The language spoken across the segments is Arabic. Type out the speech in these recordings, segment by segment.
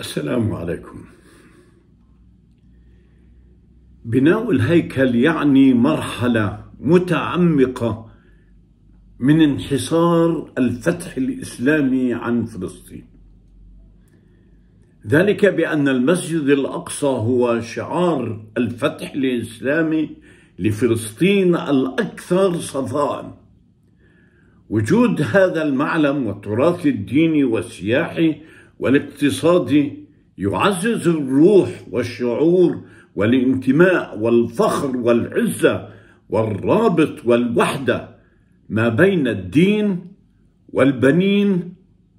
السلام عليكم بناء الهيكل يعني مرحلة متعمقة من انحصار الفتح الإسلامي عن فلسطين ذلك بأن المسجد الأقصى هو شعار الفتح الإسلامي لفلسطين الأكثر صفاءً وجود هذا المعلم والتراث الديني والسياحي والاقتصادي يعزز الروح والشعور والانتماء والفخر والعزه والرابط والوحده ما بين الدين والبنين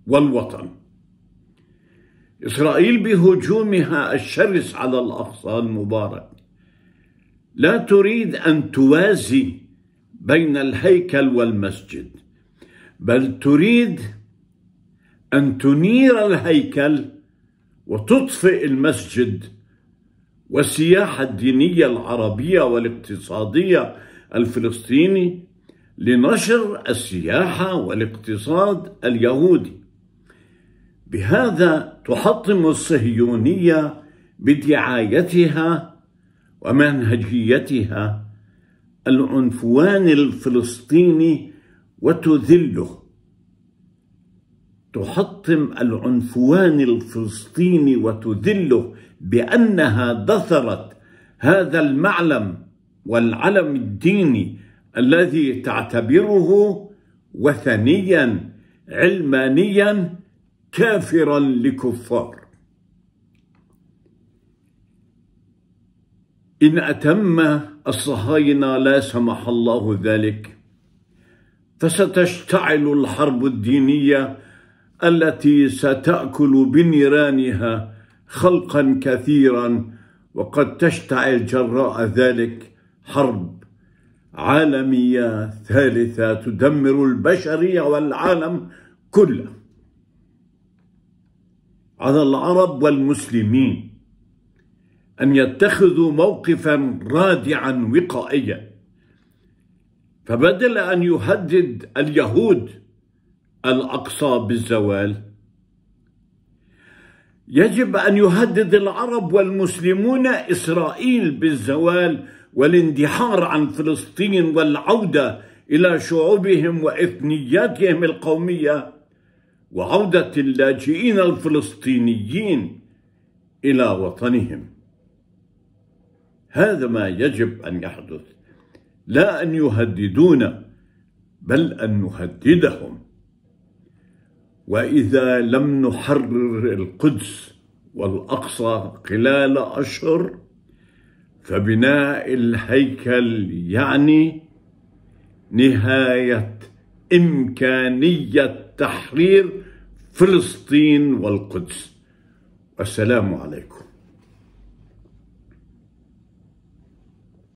والوطن اسرائيل بهجومها الشرس على الاقصى المبارك لا تريد ان توازي بين الهيكل والمسجد بل تريد أن تنير الهيكل وتطفئ المسجد والسياحة الدينية العربية والاقتصادية الفلسطيني لنشر السياحة والاقتصاد اليهودي بهذا تحطم الصهيونية بدعايتها ومنهجيتها العنفوان الفلسطيني وتذله تحطم العنفوان الفلسطيني وتذله بانها دثرت هذا المعلم والعلم الديني الذي تعتبره وثنيا علمانيا كافرا لكفار ان اتم الصهاينه لا سمح الله ذلك فستشتعل الحرب الدينيه التي ستأكل بنيرانها خلقا كثيرا وقد تشتعل جراء ذلك حرب عالمية ثالثة تدمر البشرية والعالم كله على العرب والمسلمين أن يتخذوا موقفا رادعا وقائيا فبدل أن يهدد اليهود الأقصى بالزوال يجب أن يهدد العرب والمسلمون إسرائيل بالزوال والاندحار عن فلسطين والعودة إلى شعوبهم وإثنياتهم القومية وعودة اللاجئين الفلسطينيين إلى وطنهم هذا ما يجب أن يحدث لا أن يهددون بل أن نهددهم واذا لم نحرر القدس والاقصى خلال اشهر فبناء الهيكل يعني نهايه امكانيه تحرير فلسطين والقدس والسلام عليكم